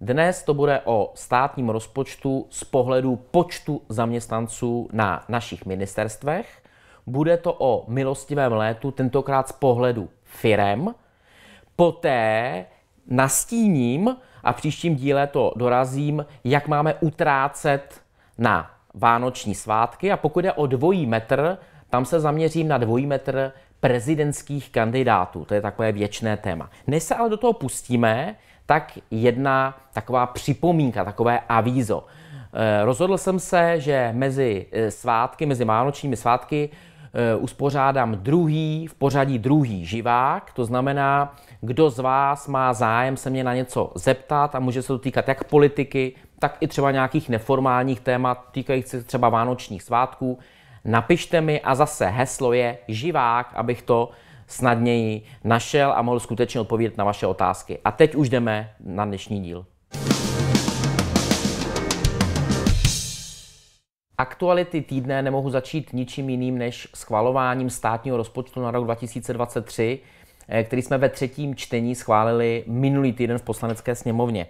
Dnes to bude o státním rozpočtu z pohledu počtu zaměstnanců na našich ministerstvech. Bude to o milostivém létu, tentokrát z pohledu firem. Poté nastíním a v příštím díle to dorazím, jak máme utrácet na vánoční svátky. A pokud je o dvojí metr, tam se zaměřím na dvojí metr prezidentských kandidátů. To je takové věčné téma. Než se ale do toho pustíme, tak jedna taková připomínka, takové avízo. Eh, rozhodl jsem se, že mezi eh, svátky, mezi vánočními svátky eh, uspořádám druhý, v pořadí druhý živák, to znamená, kdo z vás má zájem se mě na něco zeptat a může se to týkat jak politiky, tak i třeba nějakých neformálních témat týkajících se třeba vánočních svátků, napište mi a zase heslo je živák, abych to snadněji našel a mohl skutečně odpovědět na vaše otázky. A teď už jdeme na dnešní díl. Aktuality týdne nemohu začít ničím jiným než schvalováním státního rozpočtu na rok 2023, eh, který jsme ve třetím čtení schválili minulý týden v poslanecké sněmovně.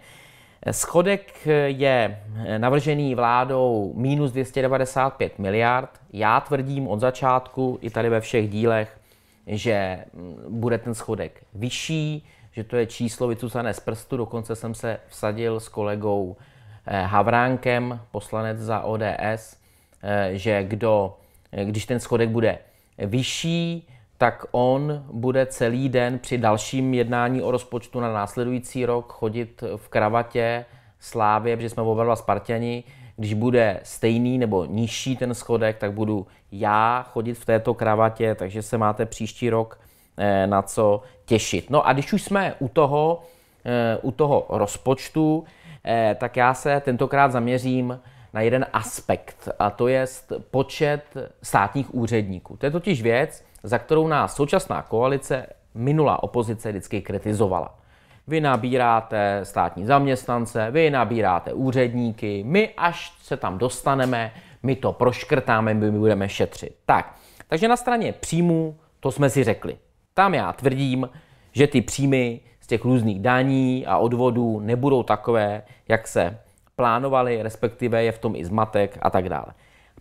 Schodek eh, je eh, navržený vládou minus 295 miliard. Já tvrdím od začátku i tady ve všech dílech, že mm, bude ten schodek vyšší, že to je číslo vycucané z prstu. Dokonce jsem se vsadil s kolegou eh, Havránkem, poslanec za ODS, eh, že kdo, eh, když ten schodek bude vyšší, tak on bude celý den při dalším jednání o rozpočtu na následující rok chodit v kravatě Slávě, protože jsme oba dva když bude stejný nebo nižší ten schodek, tak budu já chodit v této kravatě, takže se máte příští rok eh, na co těšit. No a když už jsme u toho, eh, u toho rozpočtu, eh, tak já se tentokrát zaměřím na jeden aspekt, a to je počet státních úředníků. To je totiž věc, za kterou nás současná koalice, minulá opozice vždycky kritizovala. Vy nabíráte státní zaměstnance, vy nabíráte úředníky, my až se tam dostaneme, my to proškrtáme, my budeme šetřit. Tak, takže na straně příjmů to jsme si řekli. Tam já tvrdím, že ty příjmy z těch různých daní a odvodů nebudou takové, jak se plánovali, respektive je v tom i zmatek a tak dále.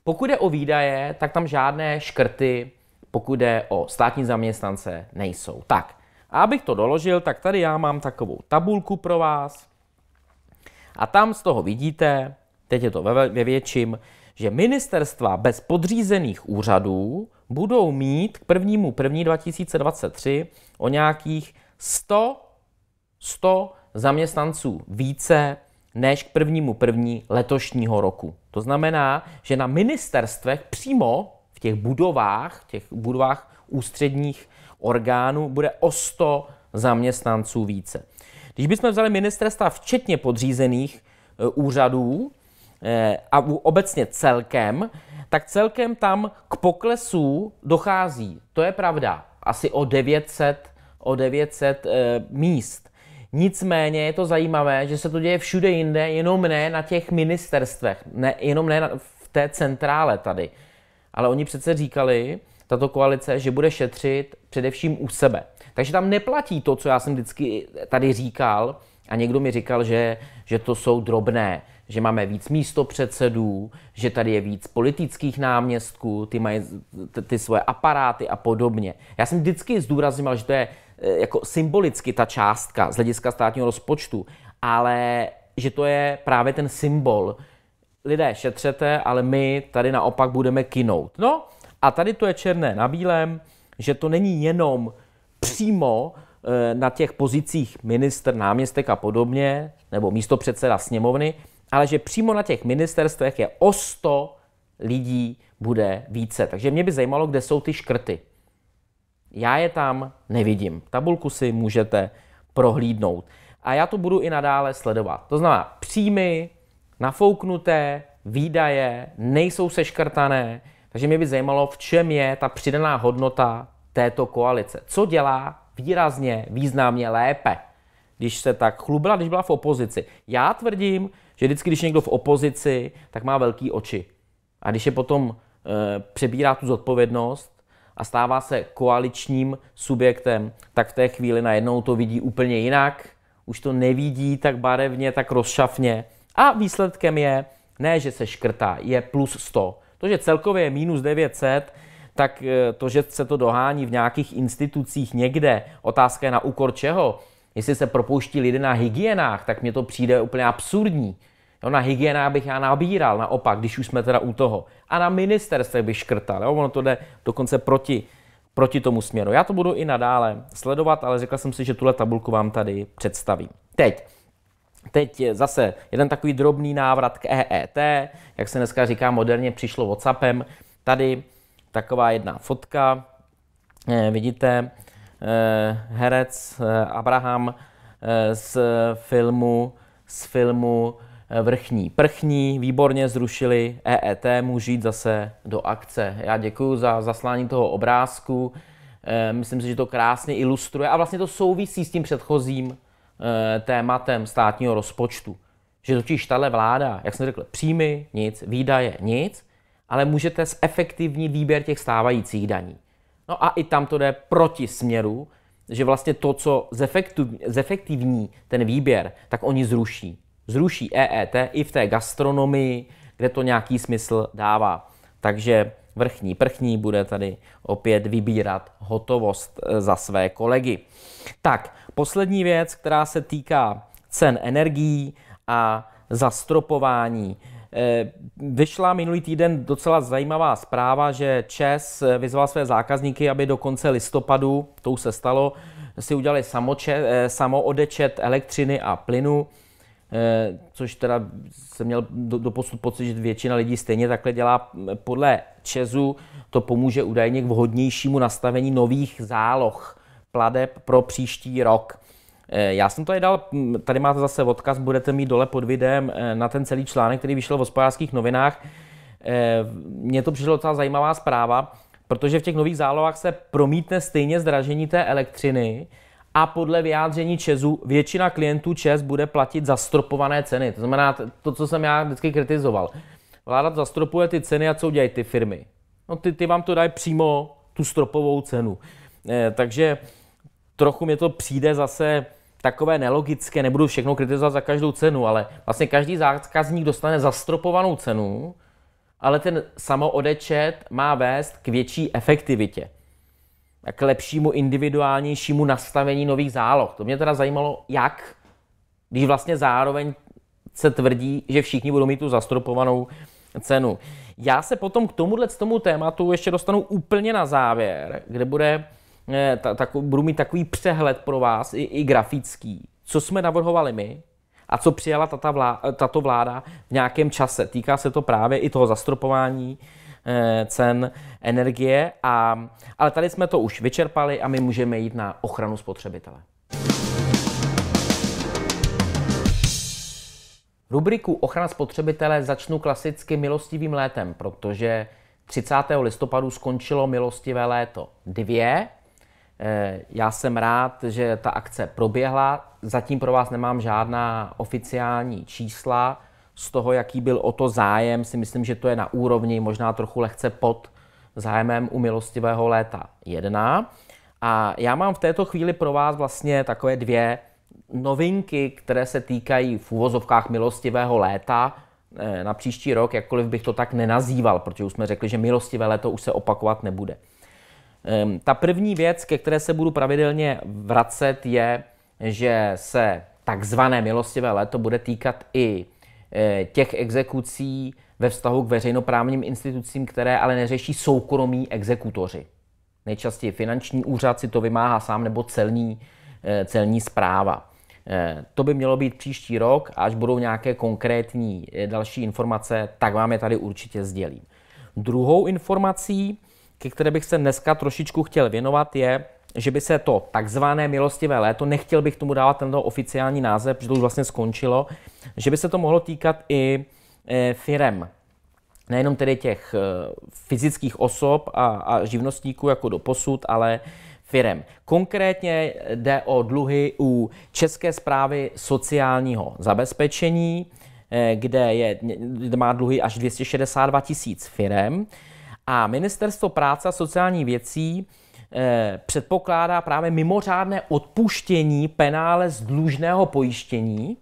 Pokud je o výdaje, tak tam žádné škrty, pokud je o státní zaměstnance, nejsou. Tak, a abych to doložil, tak tady já mám takovou tabulku pro vás. A tam z toho vidíte, teď je to ve, ve větším, že ministerstva bez podřízených úřadů budou mít k prvnímu první 2023 o nějakých 100, 100 zaměstnanců více než k prvnímu první letošního roku. To znamená, že na ministerstvech přímo v těch budovách, těch budovách ústředních orgánů bude o 100 zaměstnanců více. Když bychom vzali ministerstva včetně podřízených eh, úřadů eh, a obecně celkem, tak celkem tam k poklesu dochází. To je pravda. Asi o 900, o 900 eh, míst. Nicméně je to zajímavé, že se to děje všude jinde, jenom ne na těch ministerstvech, ne, jenom ne v té centrále tady. Ale oni přece říkali, tato koalice, že bude šetřit především u sebe. Takže tam neplatí to, co já jsem vždycky tady říkal, a někdo mi říkal, že, že to jsou drobné, že máme víc místopředsedů, že tady je víc politických náměstků, ty mají ty svoje aparáty a podobně. Já jsem vždycky zdůrazňoval, že to je eh, jako symbolicky ta částka z hlediska státního rozpočtu, ale že to je právě ten symbol. Lidé šetřete, ale my tady naopak budeme kinout. No, a tady to je černé na bílém, že to není jenom přímo eh, na těch pozicích minister, náměstek a podobně, nebo místo předseda sněmovny, ale že přímo na těch ministerstvech je o 100 lidí bude více. Takže mě by zajímalo, kde jsou ty škrty. Já je tam nevidím. Tabulku si můžete prohlídnout. A já to budu i nadále sledovat. To znamená, příjmy, nafouknuté, výdaje, nejsou seškrtané, takže mě by zajímalo, v čem je ta přidaná hodnota této koalice. Co dělá výrazně, významně lépe, když se tak chlubila, když byla v opozici. Já tvrdím, že vždycky, když někdo v opozici, tak má velký oči. A když je potom e, přebírá tu zodpovědnost a stává se koaličním subjektem, tak v té chvíli najednou to vidí úplně jinak, už to nevidí tak barevně, tak rozšafně. A výsledkem je, ne, že se škrtá, je plus 100 to, že celkově je minus 900, tak e, to, že se to dohání v nějakých institucích někde, otázka je na úkor čeho. Jestli se propouští lidé na hygienách, tak mně to přijde úplně absurdní. Jo, na hygienách bych já nabíral, naopak, když už jsme teda u toho. A na ministerstvech bych škrtal, jo? ono to jde dokonce proti, proti tomu směru. Já to budu i nadále sledovat, ale řekl jsem si, že tuhle tabulku vám tady představím. Teď, Teď zase jeden takový drobný návrat k EET, jak se dneska říká moderně, přišlo Whatsappem. Tady taková jedna fotka, eh, vidíte, eh, herec eh, Abraham z filmu, z filmu Vrchní prchní, výborně zrušili EET, můžu jít zase do akce. Já děkuji za zaslání toho obrázku, myslím si, že to krásně ilustruje a vlastně to souvisí s tím předchozím Eh, tématem státního rozpočtu. Že totiž tahle vláda, jak jsem řekl, příjmy nic, výdaje nic, ale můžete zefektivní výběr těch stávajících daní. No a i tam to jde proti směru, že vlastně to, co zefektivní ten výběr, tak oni zruší. Zruší EET i v té gastronomii, kde to nějaký smysl dává. Takže vrchní prchní bude tady opět vybírat hotovost eh, za své kolegy. Tak, poslední věc, která se týká cen energií a zastropování. Eh, vyšla minulý týden docela zajímavá zpráva, že ČES vyzval své zákazníky, aby do konce listopadu, to už se stalo, si udělali samoče, eh, samoodečet elektřiny a plynu, eh, což teda jsem měl do, do posud pocit, že většina lidí stejně takhle dělá. Podle ČESu to pomůže údajně k vhodnějšímu nastavení nových záloh pladeb pro příští rok. Eh, já jsem to je dal, hm, tady máte zase odkaz, budete mít dole pod videem eh, na ten celý článek, který vyšel v hospodářských novinách. Eh, mně to přišlo docela zajímavá zpráva, protože v těch nových zálohách se promítne stejně zdražení té elektřiny a podle vyjádření Česu většina klientů Čes bude platit zastropované ceny. To znamená to, co jsem já vždycky kritizoval. Vláda zastropuje ty ceny a co udělají ty firmy? No ty, ty vám to dají přímo tu stropovou cenu. Eh, takže trochu mi to přijde zase takové nelogické, nebudu všechno kritizovat za každou cenu, ale vlastně každý zákazník dostane zastropovanou cenu, ale ten samoodečet má vést k větší efektivitě a k lepšímu individuálnějšímu nastavení nových záloh. To mě teda zajímalo, jak, když vlastně zároveň se tvrdí, že všichni budou mít tu zastropovanou cenu. Já se potom k tomuhle tomu tématu ještě dostanu úplně na závěr, kde bude ta, ta, budu mít takový přehled pro vás, i, i grafický, co jsme navrhovali my a co přijala tata vlá, tato vláda v nějakém čase. Týká se to právě i toho zastropování eh, cen energie, a, ale tady jsme to už vyčerpali a my můžeme jít na ochranu spotřebitele. Rubriku Ochrana spotřebitele začnu klasicky milostivým létem, protože 30. listopadu skončilo milostivé léto 2 Eh, já jsem rád, že ta akce proběhla. Zatím pro vás nemám žádná oficiální čísla. Z toho, jaký byl o to zájem, si myslím, že to je na úrovni, možná trochu lehce pod zájmem u milostivého léta 1. A já mám v této chvíli pro vás vlastně takové dvě novinky, které se týkají v úvozovkách milostivého léta eh, na příští rok, jakkoliv bych to tak nenazýval, protože už jsme řekli, že milostivé léto už se opakovat nebude. Ehm, ta první věc, ke které se budu pravidelně vracet, je, že se takzvané milostivé léto bude týkat i eh, těch exekucí ve vztahu k veřejnoprávním institucím, které ale neřeší soukromí exekutoři. Nejčastěji finanční úřad si to vymáhá sám nebo celní, eh, celní zpráva. Eh, to by mělo být příští rok, až budou nějaké konkrétní další informace, tak vám je tady určitě sdělím. Druhou informací ke které bych se dneska trošičku chtěl věnovat, je, že by se to takzvané milostivé léto, nechtěl bych tomu dávat tento oficiální název, protože to už vlastně skončilo, že by se to mohlo týkat i e, firem, nejenom tedy těch e, fyzických osob a, a živnostníků jako do posud, ale firem. Konkrétně jde o dluhy u České zprávy sociálního zabezpečení, e, kde, je, kde má dluhy až 262 tisíc firem. A Ministerstvo práce a sociální věcí eh, předpokládá právě mimořádné odpuštění penále z dlužného pojištění,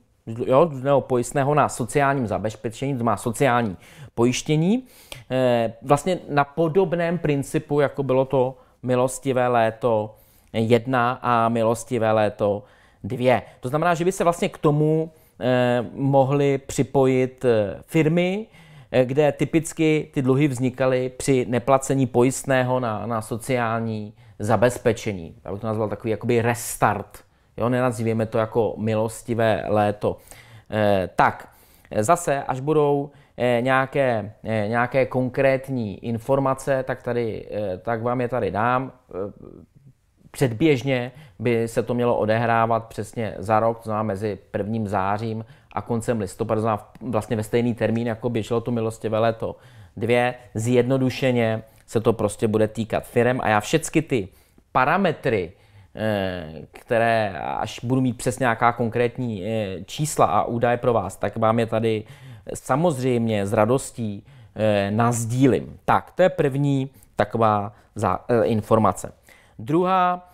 jo, dlužného pojistného na sociálním zabezpečení, to má sociální pojištění, eh, vlastně na podobném principu, jako bylo to milostivé léto 1 a milostivé léto 2. To znamená, že by se vlastně k tomu eh, mohly připojit eh, firmy, Eh, kde typicky ty dluhy vznikaly při neplacení pojistného na, na sociální zabezpečení. Já bych to nazval takový jakoby restart. Jo, nenazvíme to jako milostivé léto. E, tak, eh, zase, až budou e, nějaké, e, nějaké konkrétní informace, tak, tady, e, tak vám je tady dám. E, předběžně by se to mělo odehrávat přesně za rok, to znamená mezi 1. zářím a koncem listopadu, vlastně ve stejný termín, jako běželo to milostivé léto dvě, zjednodušeně se to prostě bude týkat firem a já všechny ty parametry, eh, které až budu mít přes nějaká konkrétní eh, čísla a údaje pro vás, tak vám je tady samozřejmě s radostí eh, nazdílim. Tak, to je první taková informace. Druhá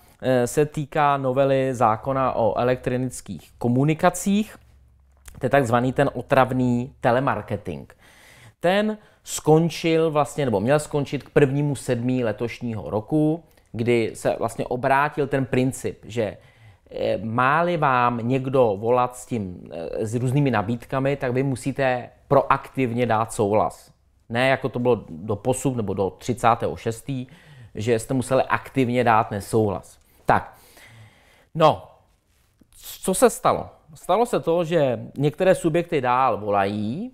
se týká novely zákona o elektronických komunikacích. To je takzvaný ten otravný telemarketing. Ten skončil vlastně, nebo měl skončit k prvnímu sedmí letošního roku, kdy se vlastně obrátil ten princip, že eh, máli vám někdo volat s tím, eh, s různými nabídkami, tak vy musíte proaktivně dát souhlas. Ne jako to bylo do posud nebo do 36., že jste museli aktivně dát nesouhlas. Tak, no, co se stalo? stalo se to, že některé subjekty dál volají.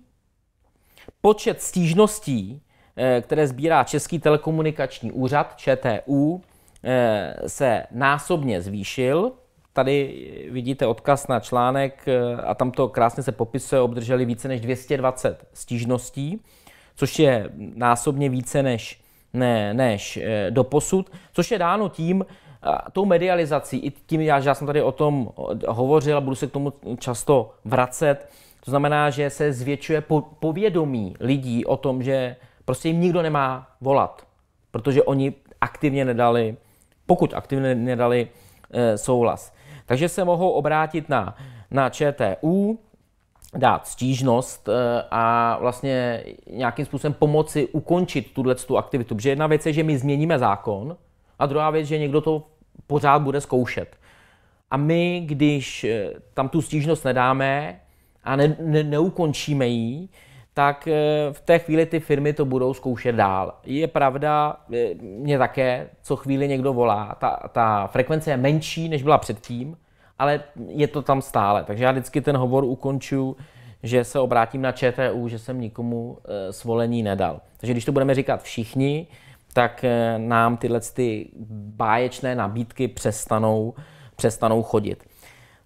Počet stížností, eh, které sbírá Český telekomunikační úřad, ČTU, eh, se násobně zvýšil. Tady vidíte odkaz na článek eh, a tam to krásně se popisuje, obdrželi více než 220 stížností, což je násobně více než, ne, než posud. což je dáno tím, a tou medializací, i tím, já, že já jsem tady o tom hovořil a budu se k tomu často vracet, to znamená, že se zvětšuje po, povědomí lidí o tom, že prostě jim nikdo nemá volat, protože oni aktivně nedali, pokud aktivně nedali e, souhlas. Takže se mohou obrátit na, na ČTU, dát stížnost eh, a vlastně nějakým způsobem pomoci ukončit tuhle tu aktivitu. Protože jedna věc je, že my změníme zákon, a druhá věc, že někdo to pořád bude zkoušet. A my, když eh, tam tu stížnost nedáme a ne, ne, neukončíme ji, tak eh, v té chvíli ty firmy to budou zkoušet dál. Je pravda, eh, mě také, co chvíli někdo volá. Ta, ta frekvence je menší, než byla předtím, ale je to tam stále. Takže já vždycky ten hovor ukončuju, že se obrátím na ČTU, že jsem nikomu svolení nedal. Takže když to budeme říkat všichni, tak eh, nám tyhle ty báječné nabídky přestanou, přestanou chodit.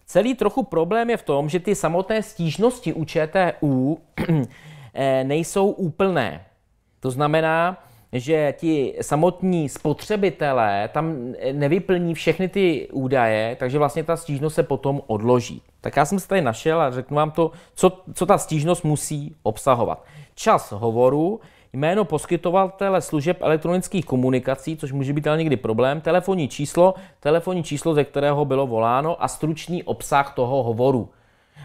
Celý trochu problém je v tom, že ty samotné stížnosti u ČTU eh, nejsou úplné. To znamená, že ti samotní spotřebitelé tam eh, nevyplní všechny ty údaje, takže vlastně ta stížnost se potom odloží. Tak já jsem se tady našel a řeknu vám to, co, co ta stížnost musí obsahovat. Čas hovoru, jméno poskytovatele služeb elektronických komunikací, což může být ale někdy problém, telefonní číslo, telefonní číslo, ze kterého bylo voláno a stručný obsah toho hovoru.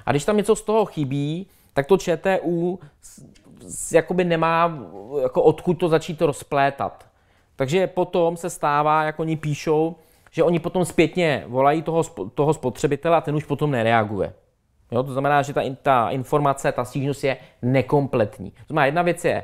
A když tam něco z toho chybí, tak to ČTU jakoby nemá jako odkud to začít rozplétat. Takže potom se stává, jak oni píšou, že oni potom zpětně volají toho, toho spotřebitele a ten už potom nereaguje. Jo, to znamená, že ta, ta informace, ta stížnost je nekompletní. To znamená, jedna věc je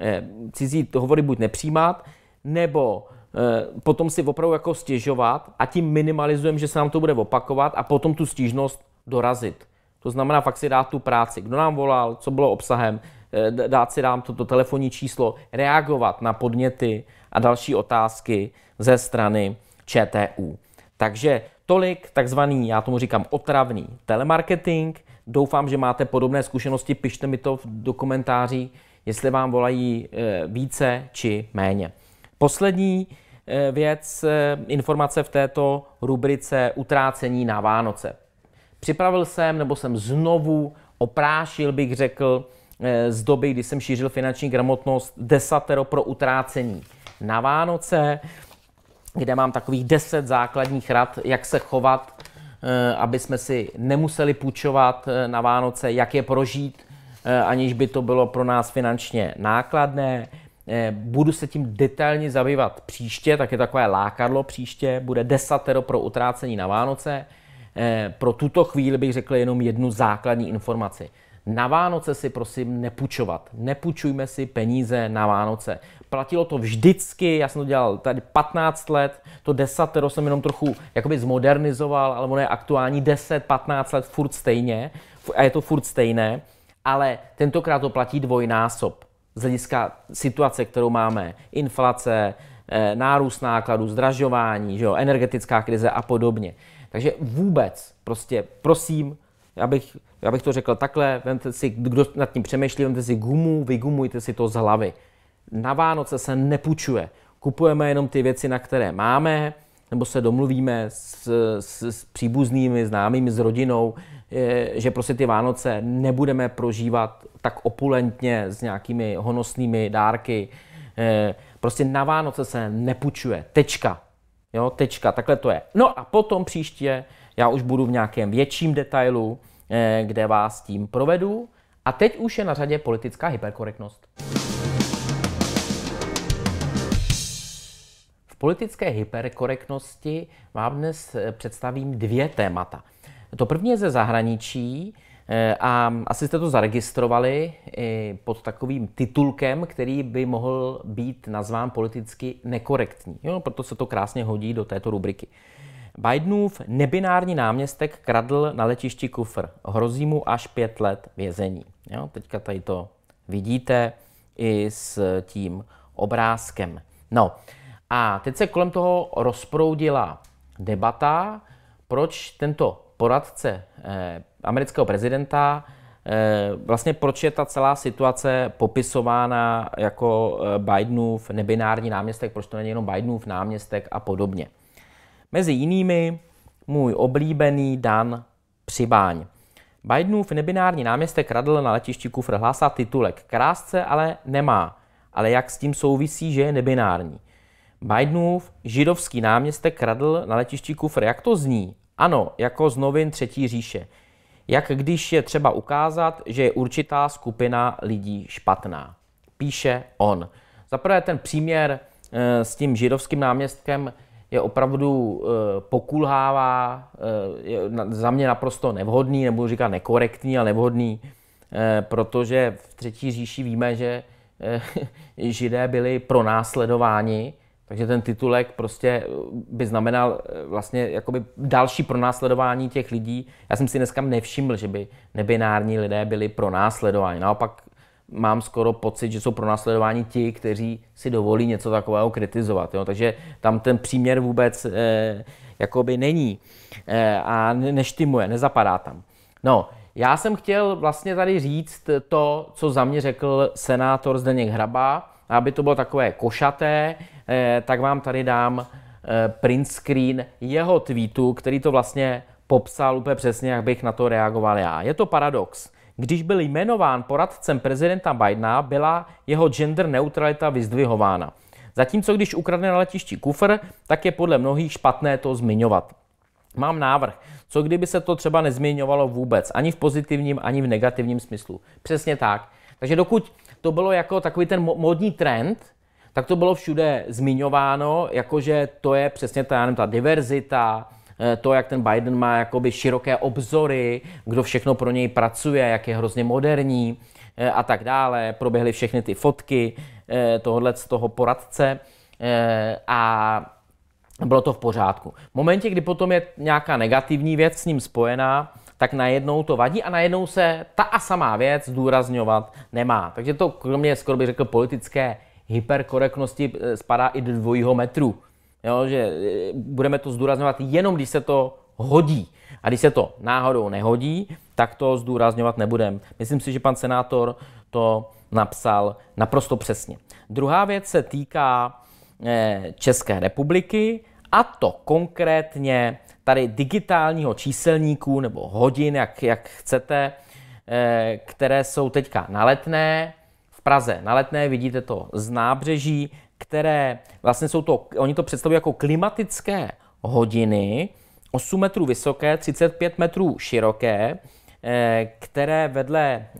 Eh, cizí hovory buď nepřijímat, nebo eh, potom si opravdu jako stěžovat a tím minimalizujeme, že se nám to bude opakovat a potom tu stížnost dorazit. To znamená fakt si dát tu práci. Kdo nám volal, co bylo obsahem, eh, dát si nám toto telefonní číslo, reagovat na podněty a další otázky ze strany ČTU. Takže tolik takzvaný, já tomu říkám, otravný telemarketing. Doufám, že máte podobné zkušenosti, pište mi to do komentářích jestli vám volají eh, více či méně. Poslední eh, věc, eh, informace v této rubrice utrácení na Vánoce. Připravil jsem, nebo jsem znovu oprášil, bych řekl, z doby, kdy jsem šířil finanční gramotnost, desatero pro utrácení na Vánoce, kde mám takových deset základních rad, jak se chovat, aby jsme si nemuseli půjčovat na Vánoce, jak je prožít Eh, aniž by to bylo pro nás finančně nákladné. Eh, budu se tím detailně zabývat příště, tak je takové lákadlo příště, bude desatero pro utrácení na Vánoce. Eh, pro tuto chvíli bych řekl jenom jednu základní informaci. Na Vánoce si prosím nepůjčovat. Nepůjčujme si peníze na Vánoce. Platilo to vždycky, já jsem to dělal tady 15 let, to desatero jsem jenom trochu jakoby zmodernizoval, ale ono je aktuální 10-15 let furt stejně a je to furt stejné ale tentokrát to platí dvojnásob z hlediska situace, kterou máme, inflace, eh, nárůst nákladů, zdražování, že jo, energetická krize a podobně. Takže vůbec, prostě prosím, já bych, já bych to řekl takhle, vemte si, kdo nad tím přemýšlí, vemte si gumu, vygumujte si to z hlavy. Na Vánoce se nepůjčuje. Kupujeme jenom ty věci, na které máme, nebo se domluvíme s, s, s příbuznými, známými, s rodinou, že prostě ty Vánoce nebudeme prožívat tak opulentně s nějakými honosnými dárky. E, prostě na Vánoce se nepučuje. Tečka. Jo, tečka, takhle to je. No a potom příště já už budu v nějakém větším detailu, e, kde vás tím provedu. A teď už je na řadě politická hyperkorektnost. politické hyperkorektnosti vám dnes eh, představím dvě témata. To první je ze zahraničí eh, a asi jste to zaregistrovali pod takovým titulkem, který by mohl být nazván politicky nekorektní. Jo, proto se to krásně hodí do této rubriky. Bidenův nebinární náměstek kradl na letišti kufr. Hrozí mu až pět let vězení. Jo, teďka tady to vidíte i s tím obrázkem. No, a teď se kolem toho rozproudila debata, proč tento poradce eh, amerického prezidenta, eh, vlastně proč je ta celá situace popisována jako eh, Bidenův nebinární náměstek, proč to není jenom Bidenův náměstek a podobně. Mezi jinými můj oblíbený Dan Přibáň. Bidenův nebinární náměstek radl na letišti Kufr hlásá titulek. Krásce ale nemá. Ale jak s tím souvisí, že je nebinární? Bidenův židovský náměstek kradl na letišti kufr. Jak to zní? Ano, jako z novin Třetí říše. Jak když je třeba ukázat, že je určitá skupina lidí špatná. Píše on. Zaprvé ten příměr eh, s tím židovským náměstkem je opravdu eh, pokulhává, eh, je za mě naprosto nevhodný, nebudu říkat nekorektní, ale nevhodný, protože v Třetí říši víme, že židé byli pronásledováni takže ten titulek prostě eh, by znamenal eh, vlastně jakoby další pronásledování těch lidí. Já jsem si dneska nevšiml, že by nebinární lidé byli pronásledováni. Naopak mám skoro pocit, že jsou pronásledováni ti, kteří si dovolí něco takového kritizovat. Jo? Takže tam ten příměr vůbec eh, jakoby není eh, a neštimuje, nezapadá tam. No, já jsem chtěl vlastně tady říct to, co za mě řekl senátor Zdeněk Hraba, aby to bylo takové košaté, Eh, tak vám tady dám eh, print screen jeho tweetu, který to vlastně popsal úplně přesně, jak bych na to reagoval já. Je to paradox. Když byl jmenován poradcem prezidenta Bidena, byla jeho gender neutralita vyzdvihována. Zatímco když ukradne na letišti kufr, tak je podle mnohých špatné to zmiňovat. Mám návrh. Co kdyby se to třeba nezmiňovalo vůbec, ani v pozitivním, ani v negativním smyslu. Přesně tak. Takže dokud to bylo jako takový ten modní trend, tak to bylo všude zmiňováno, jakože to je přesně ta, já nevím, ta diverzita, eh, to, jak ten Biden má jakoby široké obzory, kdo všechno pro něj pracuje, jak je hrozně moderní eh, a tak dále. Proběhly všechny ty fotky eh, tohohle z toho poradce a bylo to v pořádku. V momentě, kdy potom je nějaká negativní věc s ním spojená, tak najednou to vadí a najednou se ta a samá věc zdůrazňovat nemá. Takže to kromě skoro bych řekl politické hyperkorektnosti eh, spadá i do dvojího metru. Jo, že eh, budeme to zdůrazňovat jenom, když se to hodí. A když se to náhodou nehodí, tak to zdůrazňovat nebudem. Myslím si, že pan senátor to napsal naprosto přesně. Druhá věc se týká eh, České republiky a to konkrétně tady digitálního číselníku nebo hodin, jak, jak chcete, které jsou teďka na letné v Praze na Letné, vidíte to z nábřeží, které vlastně jsou to, oni to představují jako klimatické hodiny, 8 metrů vysoké, 35 metrů široké, eh, které vedle eh,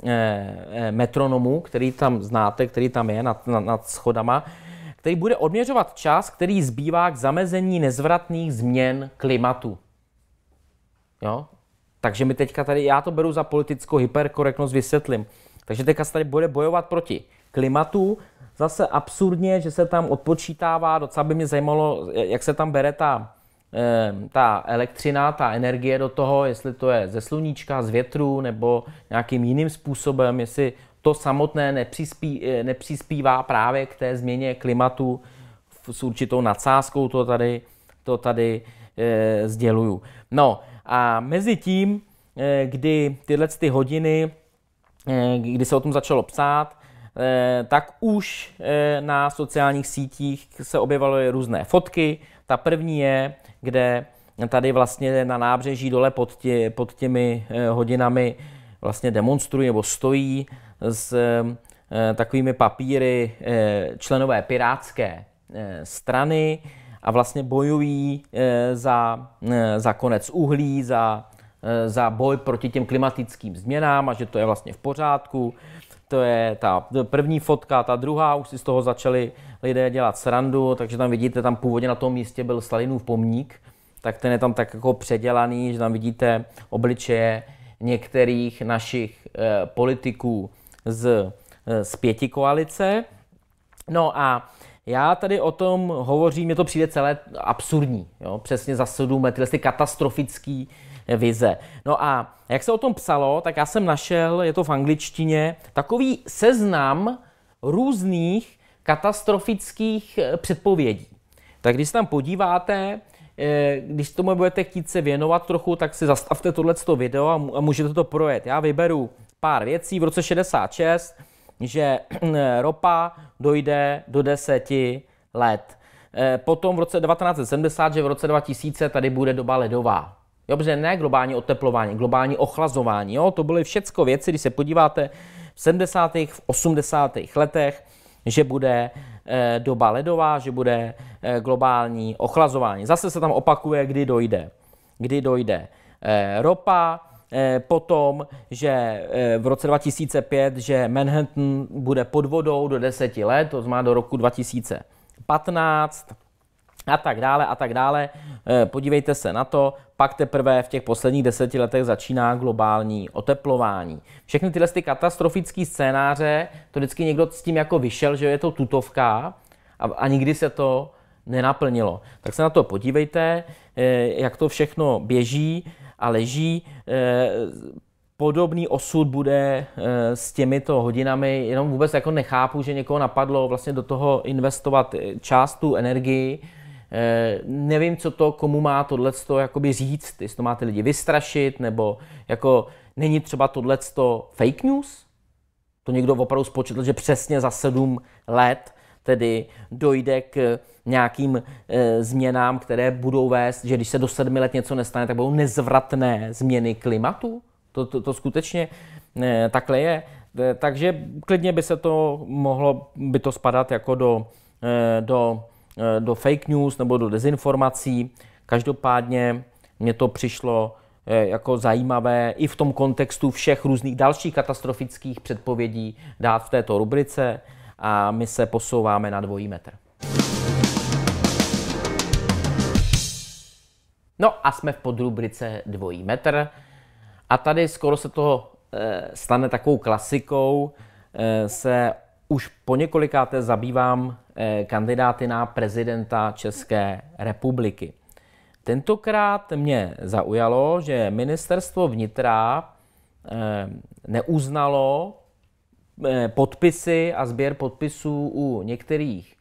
eh, metronomu, který tam znáte, který tam je nad, nad, nad schodama, který bude odměřovat čas, který zbývá k zamezení nezvratných změn klimatu. Jo? Takže mi teďka tady, já to beru za politickou hyperkorektnost, vysvětlím. Takže teďka se tady bude bojovat proti klimatu. Zase absurdně, že se tam odpočítává, docela by mě zajímalo, jak se tam bere ta, eh, ta elektřina, ta energie do toho, jestli to je ze sluníčka, z větru nebo nějakým jiným způsobem, jestli to samotné nepřispí, eh, nepřispívá právě k té změně klimatu s určitou nadsázkou, to tady, to tady e, sděluju. No a mezi tím, e, kdy tyhle ty hodiny Eh, kdy se o tom začalo psát, eh, tak už eh, na sociálních sítích se objevaly různé fotky. Ta první je, kde tady vlastně na nábřeží dole pod, tě, pod těmi hodinami vlastně demonstrují nebo stojí s takovými papíry členové pirátské strany a vlastně bojují za, za konec uhlí, za Eh, za boj proti těm klimatickým změnám a že to je vlastně v pořádku. To je ta první fotka, ta druhá, už si z toho začali lidé dělat srandu, takže tam vidíte, tam původně na tom místě byl Stalinův pomník, tak ten je tam tak jako předělaný, že tam vidíte obličeje některých našich eh, politiků z, eh, z pěti koalice. No a já tady o tom hovořím, mě to přijde celé absurdní, jo? přesně za sedm let, ty katastrofický vize. No a jak se o tom psalo, tak já jsem našel, je to v angličtině, takový seznam různých katastrofických eh, předpovědí. Tak když se tam podíváte, eh, když tomu budete chtít se věnovat trochu, tak si zastavte tohleto video a můžete to projet. Já vyberu pár věcí. V roce 66, že eh, ropa dojde do deseti let. Potom v roce 1970, že v roce 2000 tady bude doba ledová. Dobře, ne globální oteplování, globální ochlazování. Jo? To byly všecko věci, když se podíváte v 70. v 80. letech, že bude eh, doba ledová, že bude eh, globální ochlazování. Zase se tam opakuje, kdy dojde. Kdy dojde eh, ropa, potom, že v roce 2005, že Manhattan bude pod vodou do deseti let, to znamená do roku 2015, a tak dále a tak dále. Eh, podívejte se na to, pak teprve v těch posledních deseti letech začíná globální oteplování. Všechny tyhle ty katastrofické scénáře, to vždycky někdo s tím jako vyšel, že je to tutovka a, a nikdy se to nenaplnilo. Tak se na to podívejte, eh, jak to všechno běží a leží. Eh, podobný osud bude s těmito hodinami, jenom vůbec jako nechápu, že někoho napadlo vlastně do toho investovat část tu energii, Eh, nevím, co to, komu má tohleto jakoby říct, jestli to máte lidi vystrašit, nebo jako není třeba tohleto fake news? To někdo opravdu spočítal, že přesně za sedm let tedy dojde k nějakým e, změnám, které budou vést, že když se do sedmi let něco nestane, tak budou nezvratné změny klimatu? To, to, to skutečně e, takhle je. E, takže klidně by se to mohlo, by to spadat jako do, e, do Eh, do fake news nebo do dezinformací. Každopádně mě to přišlo eh, jako zajímavé i v tom kontextu všech různých dalších katastrofických předpovědí dát v této rubrice a my se posouváme na dvojí metr. No a jsme v podrubrice dvojí metr a tady skoro se toho eh, stane takovou klasikou, se už po několikáté zabývám eh, kandidáty na prezidenta České republiky. Tentokrát mě zaujalo, že ministerstvo vnitra eh, neuznalo eh, podpisy a sběr podpisů u některých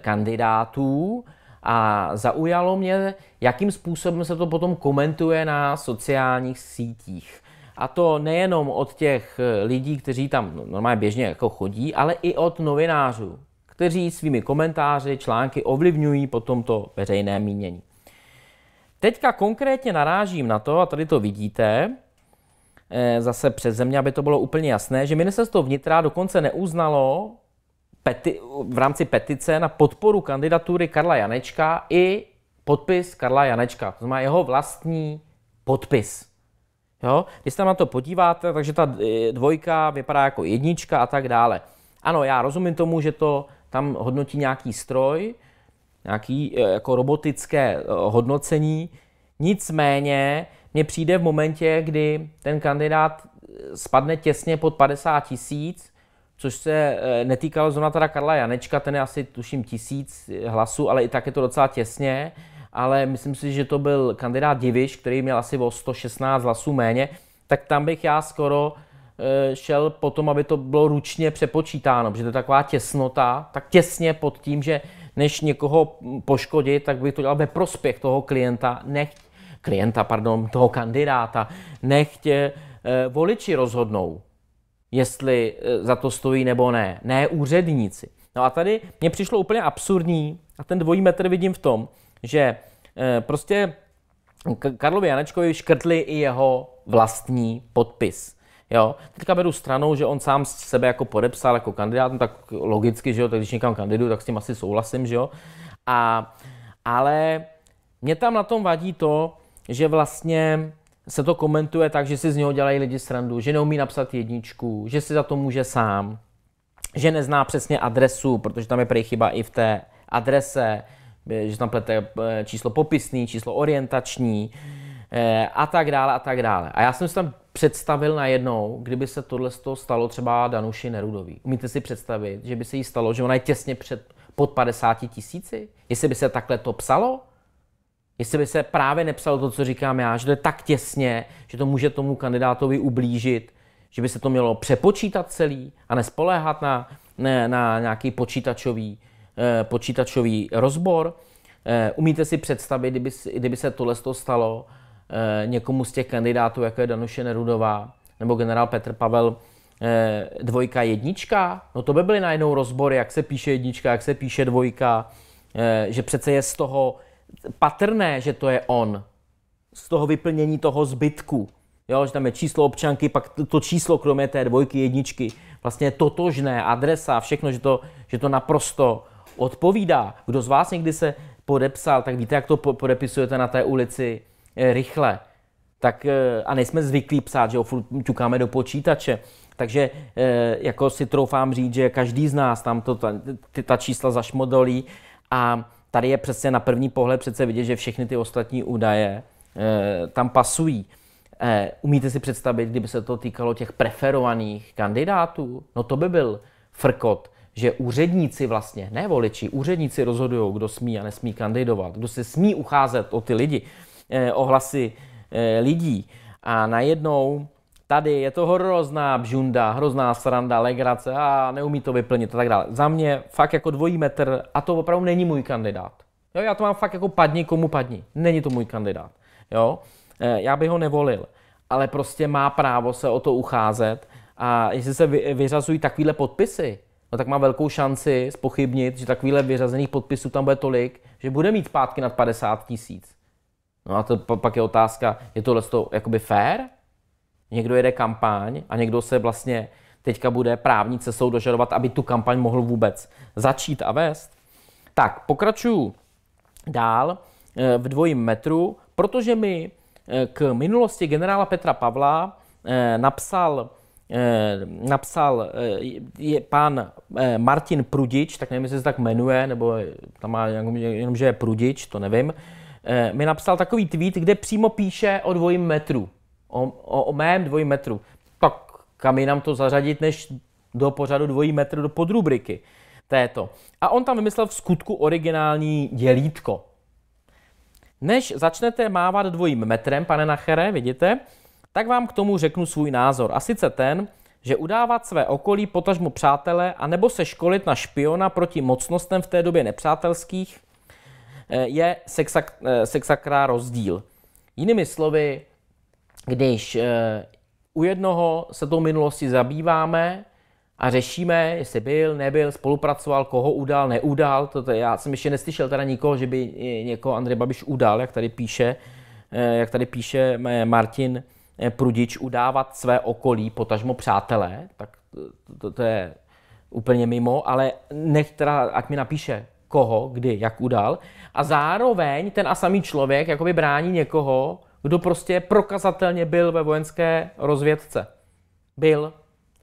kandidátů a zaujalo mě, jakým způsobem se to potom komentuje na sociálních sítích. A to nejenom od těch eh, lidí, kteří tam normálně běžně jako chodí, ale i od novinářů, kteří svými komentáři, články ovlivňují potom to veřejné mínění. Teďka konkrétně narážím na to, a tady to vidíte, eh, zase přes země, aby to bylo úplně jasné, že ministerstvo vnitra dokonce neuznalo peti, v rámci petice na podporu kandidatury Karla Janečka i podpis Karla Janečka, to znamená jeho vlastní podpis. Jo? Když se na to podíváte, takže ta eh, dvojka vypadá jako jednička a tak dále. Ano, já rozumím tomu, že to tam hodnotí nějaký stroj, nějaký eh, jako robotické eh, hodnocení, nicméně mně přijde v momentě, kdy ten kandidát spadne těsně pod 50 tisíc, což se netýkalo zrovna teda Karla Janečka, ten je asi tuším tisíc hlasů, ale i tak je to docela těsně, ale myslím si, že to byl kandidát Diviš, který měl asi o 116 hlasů méně, tak tam bych já skoro eh, šel po tom, aby to bylo ručně přepočítáno, protože to je taková těsnota, tak těsně pod tím, že než někoho poškodit, tak bych to dělal ve prospěch toho klienta, nechť, klienta, pardon, toho kandidáta, nechť eh, eh, voliči rozhodnou, jestli eh, za to stojí nebo ne, ne úředníci. No a tady mě přišlo úplně absurdní, a ten dvojí metr vidím v tom, že eh, prostě Karlovi Janečkovi škrtli i jeho vlastní podpis. Jo, teďka beru stranou, že on sám sebe jako podepsal jako kandidát, no tak logicky, že jo, tak když někam kandiduju, tak s tím asi souhlasím, že jo. A, ale mě tam na tom vadí to, že vlastně se to komentuje tak, že si z něho dělají lidi srandu, že neumí napsat jedničku, že si za to může sám, že nezná přesně adresu, protože tam je prej chyba i v té adrese, že tam plete eh, číslo popisný, číslo orientační eh, a tak dále a tak dále. A já jsem si tam představil najednou, kdyby se tohle stalo třeba Danuši Nerudový. Umíte si představit, že by se jí stalo, že ona je těsně před, pod 50 tisíci? Jestli by se takhle to psalo? Jestli by se právě nepsalo to, co říkám já, že to je tak těsně, že to může tomu kandidátovi ublížit, že by se to mělo přepočítat celý a nespoléhat na, ne, na nějaký počítačový Eh, počítačový rozbor. Eh, umíte si představit, kdyby, kdyby se tohle stalo eh, někomu z těch kandidátů, jako je Danuše Nerudová nebo generál Petr Pavel, dvojka, jednička? No to by byly najednou rozbory, jak se píše jednička, jak se píše dvojka, že přece je z toho patrné, že to je on, z toho vyplnění toho zbytku. Jo, že tam je číslo občanky, pak to číslo, kromě té dvojky, jedničky, vlastně totožné, adresa, všechno, že to, že to naprosto odpovídá. Kdo z vás někdy se podepsal, tak víte, jak to podepisujete na té ulici eh, rychle. Tak, eh, a nejsme zvyklí psát, že ho furt ťukáme do počítače. Takže eh, jako si troufám říct, že každý z nás tam to, ta, ta čísla zašmodolí a tady je přesně na první pohled přece vidět, že všechny ty ostatní údaje tam pasují. Umíte si představit, kdyby se to týkalo těch preferovaných kandidátů? No to by byl frkot že úředníci vlastně, ne voliči, úředníci rozhodují, kdo smí a nesmí kandidovat, kdo se smí ucházet o ty lidi, eh, o hlasy eh, lidí. A najednou tady je to hrozná bžunda, hrozná sranda, legrace a neumí to vyplnit a tak dále. Za mě fakt jako dvojí metr a to opravdu není můj kandidát. Jo, já to mám fakt jako padni komu padni. Není to můj kandidát. Jo? Eh, já bych ho nevolil, ale prostě má právo se o to ucházet a jestli se vy, vyřazují takovéhle podpisy, no tak má velkou šanci spochybnit, že takovýhle vyřazených podpisů tam bude tolik, že bude mít zpátky nad 50 tisíc. No a to pak je otázka, je tohle to jakoby fair? Někdo jede kampaň a někdo se vlastně teďka bude právní cestou dožadovat, aby tu kampaň mohl vůbec začít a vést. Tak, pokračuju dál eh, v dvojím metru, protože mi eh, k minulosti generála Petra Pavla eh, napsal Eh, napsal eh, je pán eh, Martin Prudič, tak nevím, jestli se tak jmenuje, nebo tam má jenom, že je Prudič, to nevím, mi napsal takový tweet, kde přímo píše o dvojím metru, o, o, o mém dvojím metru. Tak kam jinam to zařadit, než do pořadu dvojí metru do podrubriky této. A on tam vymyslel v skutku originální dělítko. Než začnete mávat dvojím metrem, pane Nachere, vidíte, tak vám k tomu řeknu svůj názor. A sice ten, že udávat své okolí, potažmo přátele, anebo se školit na špiona proti mocnostem v té době nepřátelských, eh, je sexak, eh, sexakrá rozdíl. Jinými slovy, když eh, u jednoho se tou minulosti zabýváme a řešíme, jestli byl, nebyl, spolupracoval, koho udal, neudal. To já jsem ještě neslyšel teda nikoho, že by někoho Andrej Babiš udal, jak tady píše, jak tady píše Martin Eh, prudič udávat své okolí, potažmo přátelé, tak to, eh, to, to je úplně mimo, ale nech teda, ať mi napíše, koho, kdy, jak udal. A zároveň ten a samý člověk jakoby brání někoho, kdo prostě prokazatelně byl ve vojenské rozvědce. Byl,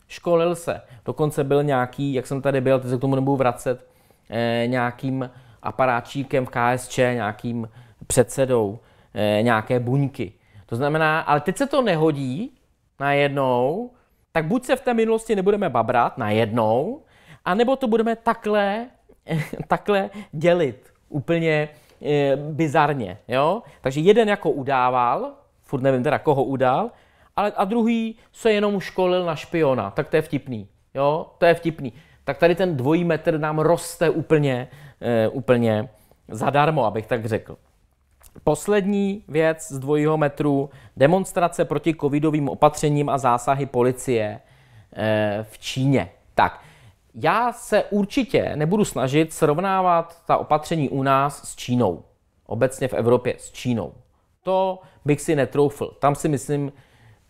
školil se, dokonce byl nějaký, jak jsem tady byl, teď se k tomu nebudu vracet, eh, nějakým aparáčíkem v KSČ, nějakým předsedou eh, nějaké buňky. To znamená, ale teď se to nehodí najednou, tak buď se v té minulosti nebudeme babrat najednou, anebo to budeme takhle, takhle dělit úplně e, bizarně. Jo? Takže jeden jako udával, furt nevím teda, koho udal, ale a druhý se jenom školil na špiona, tak to je vtipný. Jo, to je vtipný. Tak tady ten dvojí metr nám roste úplně, e, úplně zadarmo, abych tak řekl. Poslední věc z dvojího metru, demonstrace proti covidovým opatřením a zásahy policie eh, v Číně. Tak, já se určitě nebudu snažit srovnávat ta opatření u nás s Čínou. Obecně v Evropě s Čínou. To bych si netroufl. Tam si myslím,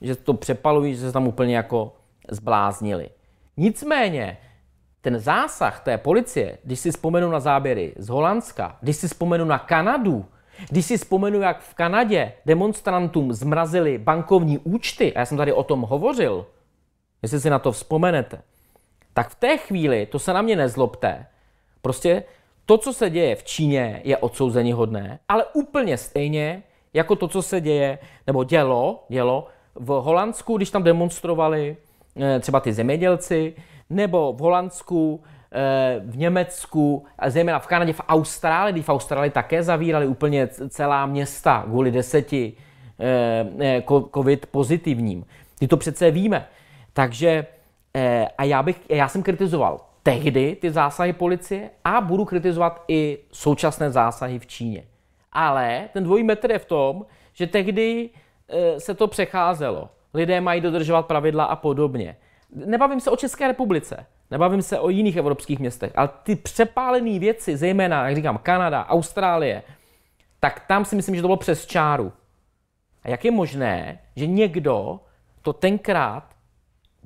že to přepalují, že se tam úplně jako zbláznili. Nicméně, ten zásah té policie, když si vzpomenu na záběry z Holandska, když si vzpomenu na Kanadu, když si vzpomenu, jak v Kanadě demonstrantům zmrazili bankovní účty, a já jsem tady o tom hovořil, jestli si na to vzpomenete, tak v té chvíli, to se na mě nezlobte, prostě to, co se děje v Číně, je odsouzení hodné, ale úplně stejně jako to, co se děje, nebo dělo, dělo v Holandsku, když tam demonstrovali eh, třeba ty zemědělci, nebo v Holandsku, Eh, v Německu, zejména v Kanadě, v Austrálii, kdy v Austrálii také zavírali úplně celá města kvůli deseti eh, eh, covid pozitivním. Ty to přece víme. Takže a já, bych, já jsem kritizoval tehdy ty zásahy policie a budu kritizovat i současné zásahy v Číně. Ale ten dvojí metr je v tom, že tehdy se to přecházelo. Lidé mají dodržovat pravidla a podobně. Nebavím se o České republice. Nebavím se o jiných evropských městech, ale ty přepálené věci, zejména, jak říkám, Kanada, Austrálie, tak tam si myslím, že to bylo přes čáru. A jak je možné, že někdo to tenkrát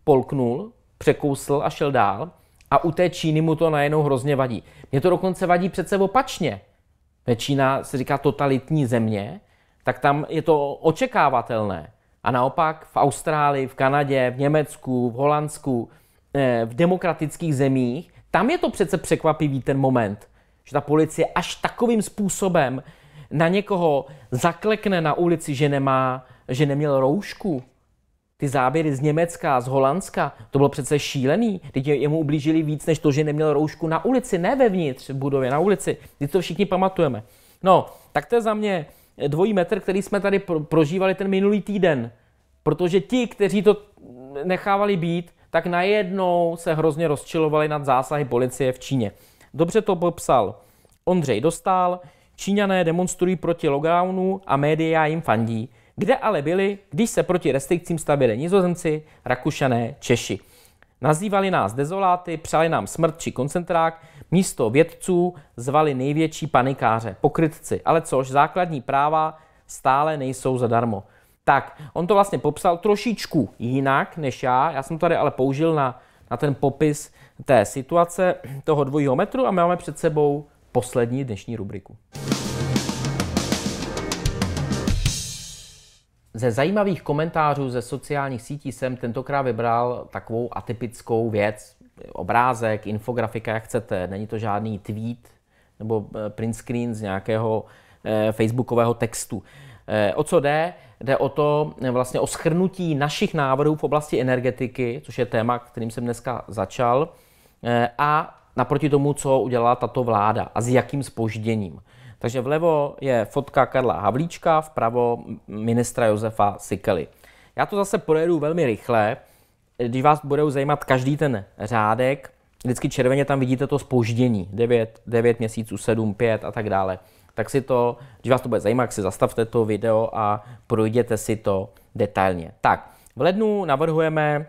polknul, překousl a šel dál a u té Číny mu to najednou hrozně vadí. Mně to dokonce vadí přece opačně. Čína se říká totalitní země, tak tam je to očekávatelné. A naopak v Austrálii, v Kanadě, v Německu, v Holandsku Eh, v demokratických zemích, tam je to přece překvapivý ten moment, že ta policie až takovým způsobem na někoho zaklekne na ulici, že nemá, že neměl roušku. Ty záběry z Německa, z Holandska, to bylo přece šílený. Teď jemu ublížili víc, než to, že neměl roušku na ulici, ne vevnitř v budově, na ulici. Ty to všichni pamatujeme. No, tak to je za mě eh, dvojí metr, který jsme tady prožívali ten minulý týden. Protože ti, kteří to nechávali být, tak najednou se hrozně rozčilovali nad zásahy policie v Číně. Dobře to popsal Ondřej dostal. Číňané demonstrují proti lockdownu a média jim fandí. Kde ale byli, když se proti restrikcím stavili nizozemci, rakušané, Češi? Nazývali nás dezoláty, přali nám smrt či koncentrák, místo vědců zvali největší panikáře, pokrytci. Ale což, základní práva stále nejsou zadarmo tak on to vlastně popsal trošičku jinak než já. Já jsem to tady ale použil na, na ten popis té situace toho dvojího metru a máme před sebou poslední dnešní rubriku. Ze zajímavých komentářů ze sociálních sítí jsem tentokrát vybral takovou atypickou věc, obrázek, infografika, jak chcete. Není to žádný tweet nebo eh, print screen z nějakého eh, facebookového textu. Eh, o co jde? Jde o to eh, vlastně o schrnutí našich návrhů v oblasti energetiky, což je téma, kterým jsem dneska začal, eh, a naproti tomu, co udělala tato vláda a s jakým spožděním. Takže vlevo je fotka Karla Havlíčka, vpravo ministra Josefa Sikely. Já to zase projedu velmi rychle, když vás budou zajímat každý ten řádek, vždycky červeně tam vidíte to spoždění, 9, 9 měsíců, 7, 5 a tak dále tak si to, když vás to bude zajímat, si zastavte to video a projděte si to detailně. Tak, v lednu navrhujeme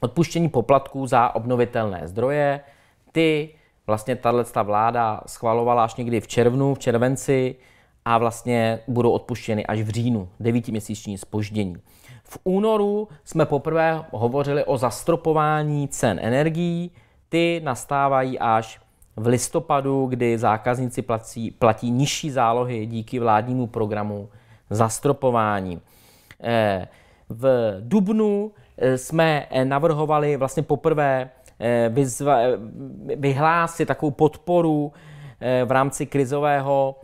odpuštění poplatků za obnovitelné zdroje. Ty vlastně tato vláda schvalovala až někdy v červnu, v červenci a vlastně budou odpuštěny až v říjnu, devítiměsíční spoždění. V únoru jsme poprvé hovořili o zastropování cen energií, ty nastávají až v listopadu, kdy zákazníci platí, platí nižší zálohy díky vládnímu programu zastropování. Eh, v dubnu eh, jsme eh, navrhovali vlastně poprvé vyzva, vyhlásit takovou podporu v rámci krizového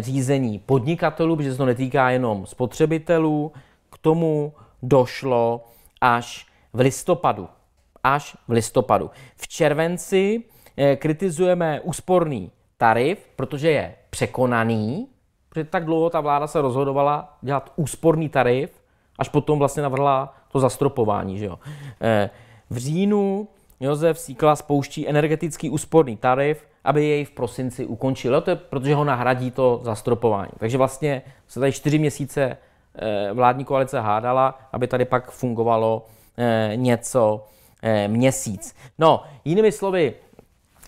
řízení podnikatelů, protože se to netýká jenom spotřebitelů. K tomu došlo až v listopadu. Až v listopadu. V červenci Eh, kritizujeme úsporný tarif, protože je překonaný, protože tak dlouho ta vláda se rozhodovala dělat úsporný tarif, až potom vlastně navrhla to zastropování. Že jo. Eh, v říjnu Josef Síkla spouští energetický úsporný tarif, aby jej v prosinci ukončil, to je, protože ho nahradí to zastropování. Takže vlastně se tady čtyři měsíce eh, vládní koalice hádala, aby tady pak fungovalo něco měsíc. No, jinými slovy,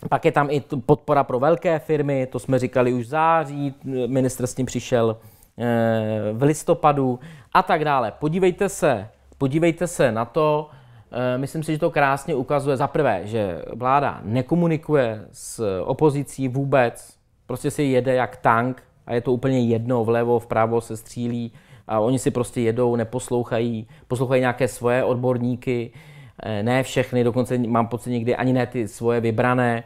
pak je tam i podpora pro velké firmy, to jsme říkali už v září, ministr s tím přišel eh, v listopadu a tak dále. Podívejte se, podívejte se na to, eh, myslím si, že to krásně ukazuje za prvé, že vláda nekomunikuje s opozicí vůbec, prostě si jede jak tank a je to úplně jedno, vlevo, vpravo se střílí a oni si prostě jedou, neposlouchají, poslouchají nějaké svoje odborníky, Eh, ne všechny, dokonce mám pocit někdy ani ne ty svoje vybrané,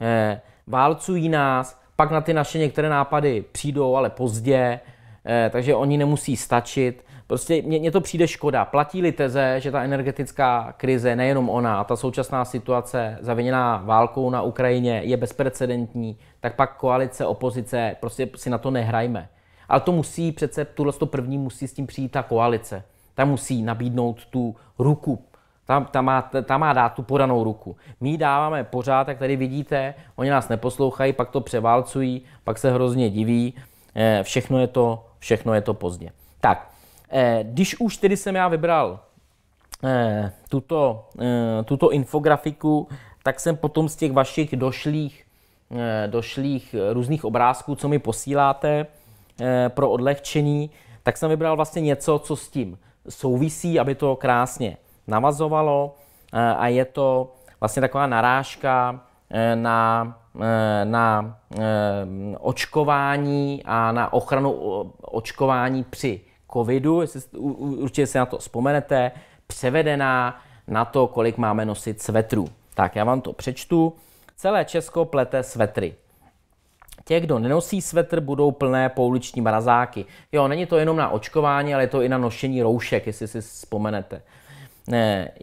eh, válcují nás, pak na ty naše některé nápady přijdou, ale pozdě, eh, takže oni nemusí stačit. Prostě mně to přijde škoda. Platí-li teze, že ta energetická krize, nejenom ona, a ta současná situace zaviněná válkou na Ukrajině je bezprecedentní, tak pak koalice, opozice, prostě si na to nehrajme. Ale to musí přece, tuhle to první musí s tím přijít ta koalice. Ta musí nabídnout tu ruku ta, ta, má, ta má dát tu podanou ruku. My dáváme pořád, jak tady vidíte, oni nás neposlouchají, pak to převálcují, pak se hrozně diví, eh, všechno je to, všechno je to pozdě. Tak, eh, když už tedy jsem já vybral eh, tuto, tuto infografiku, tak jsem potom z těch vašich došlých, došlých různých obrázků, co mi posíláte pro odlehčení, tak jsem vybral vlastně něco, co s tím souvisí, aby to krásně navazovalo eh, a je to vlastně taková narážka eh, na, eh, na očkování a na ochranu očkování při covidu, určitě si na to vzpomenete, převedená na to, kolik máme nosit svetrů. Tak já vám to přečtu. Celé Česko plete svetry. Těch, kdo nenosí svetr, budou plné pouliční mrazáky. Jo, není to jenom na očkování, ale je to i na nošení roušek, jestli si vzpomenete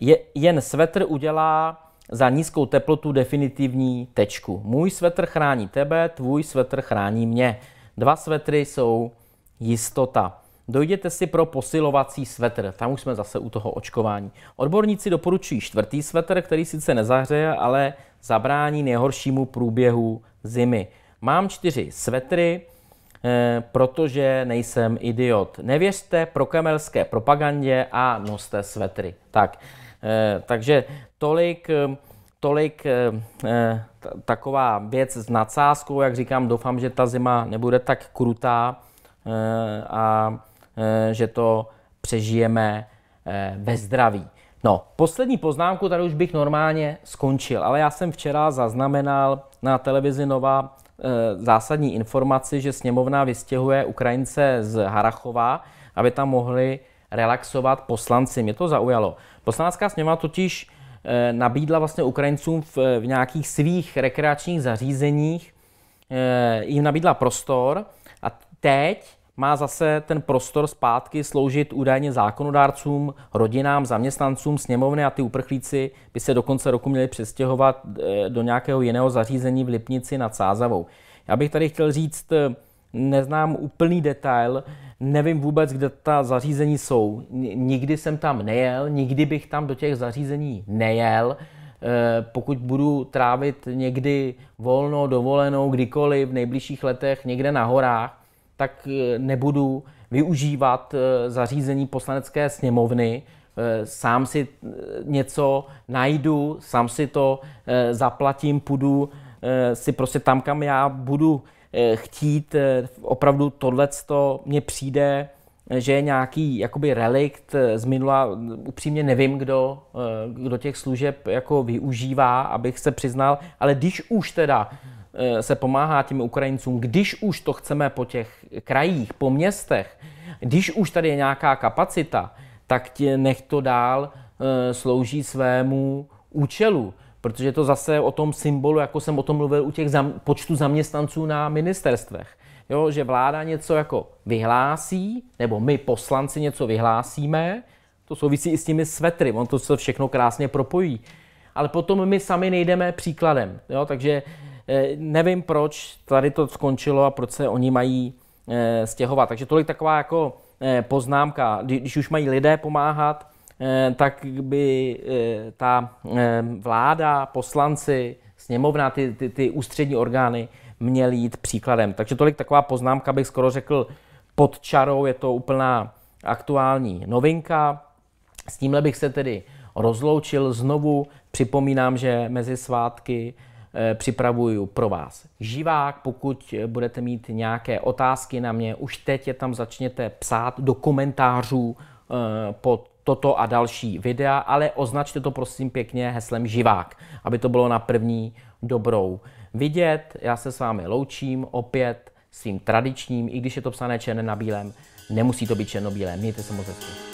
je, jen svetr udělá za nízkou teplotu definitivní tečku. Můj svetr chrání tebe, tvůj svetr chrání mě. Dva svetry jsou jistota. Dojděte si pro posilovací svetr. Tam už jsme zase u toho očkování. Odborníci doporučují čtvrtý svetr, který sice nezahřeje, ale zabrání nejhoršímu průběhu zimy. Mám čtyři svetry, Eh, protože nejsem idiot. Nevěřte prokemelské propagandě a noste svetry. Tak, eh, takže tolik, eh, tolik taková věc s nadsázkou, jak říkám, doufám, že ta zima nebude tak krutá a že to přežijeme ve zdraví. No, poslední poznámku tady už bych normálně skončil, ale já jsem včera zaznamenal na televizi Nova Eh, zásadní informaci, že sněmovna vystěhuje Ukrajince z Harachova, aby tam mohli relaxovat poslanci. Mě to zaujalo. Poslanecká sněmovna totiž eh, nabídla vlastně Ukrajincům v, v nějakých svých rekreačních zařízeních, eh, jim nabídla prostor a teď má zase ten prostor zpátky sloužit údajně zákonodárcům, rodinám, zaměstnancům sněmovny a ty uprchlíci by se do konce roku měli přestěhovat eh, do nějakého jiného zařízení v Lipnici nad Sázavou. Já bych tady chtěl říct, eh, neznám úplný detail, nevím vůbec, kde ta zařízení jsou. Nikdy jsem tam nejel, nikdy bych tam do těch zařízení nejel. Eh, pokud budu trávit někdy volno, dovolenou, kdykoliv v nejbližších letech někde na horách, tak eh, nebudu využívat eh, zařízení poslanecké sněmovny, eh, sám si něco najdu, sám si to zaplatím, půjdu si prostě tam, kam já budu chtít. Opravdu to mně přijde, že je nějaký jakoby relikt z minula, upřímně nevím, kdo, kdo těch služeb jako využívá, abych se přiznal, ale když už teda Eh, se pomáhá těm Ukrajincům, když už to chceme po těch krajích, po městech, když už tady je nějaká kapacita, tak tě nech to dál eh, slouží svému účelu. Protože to zase o tom symbolu, jako jsem o tom mluvil, u těch zam, počtu zaměstnanců na ministerstvech. Jo, že vláda něco jako vyhlásí, nebo my poslanci něco vyhlásíme, to souvisí i s těmi svetry, on to se všechno krásně propojí. Ale potom my sami nejdeme příkladem. Jo, takže Eh, nevím, proč tady to skončilo a proč se oni mají eh, stěhovat. Takže tolik taková jako eh, poznámka. Když už mají lidé pomáhat, tak by ta vláda, poslanci, sněmovna, ty, ty, ty ústřední orgány měly jít příkladem. Takže tolik taková poznámka, bych skoro řekl, pod čarou je to úplná aktuální novinka. S tímhle bych se tedy rozloučil. Znovu připomínám, že mezi svátky Eh, připravuju pro vás živák. Pokud eh, budete mít nějaké otázky na mě, už teď je tam začněte psát do komentářů eh, pod toto a další videa, ale označte to prosím pěkně heslem živák, aby to bylo na první dobrou vidět. Já se s vámi loučím opět svým tradičním, i když je to psané černé na bílém, nemusí to být černobílé. Mějte se moc hezky.